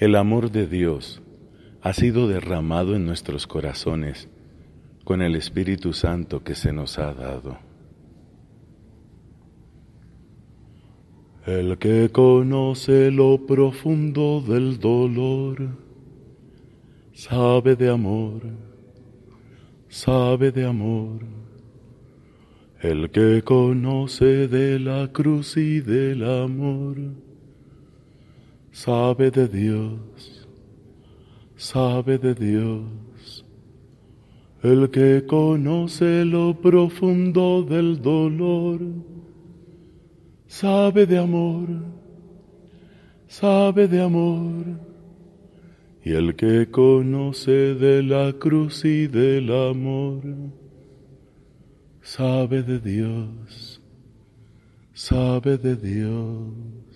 El amor de Dios ha sido derramado en nuestros corazones con el Espíritu Santo que se nos ha dado. El que conoce lo profundo del dolor, sabe de amor, sabe de amor. El que conoce de la cruz y del amor, sabe de Dios, sabe de Dios. El que conoce lo profundo del dolor, sabe de amor, sabe de amor. Y el que conoce de la cruz y del amor, sabe de Dios, sabe de Dios.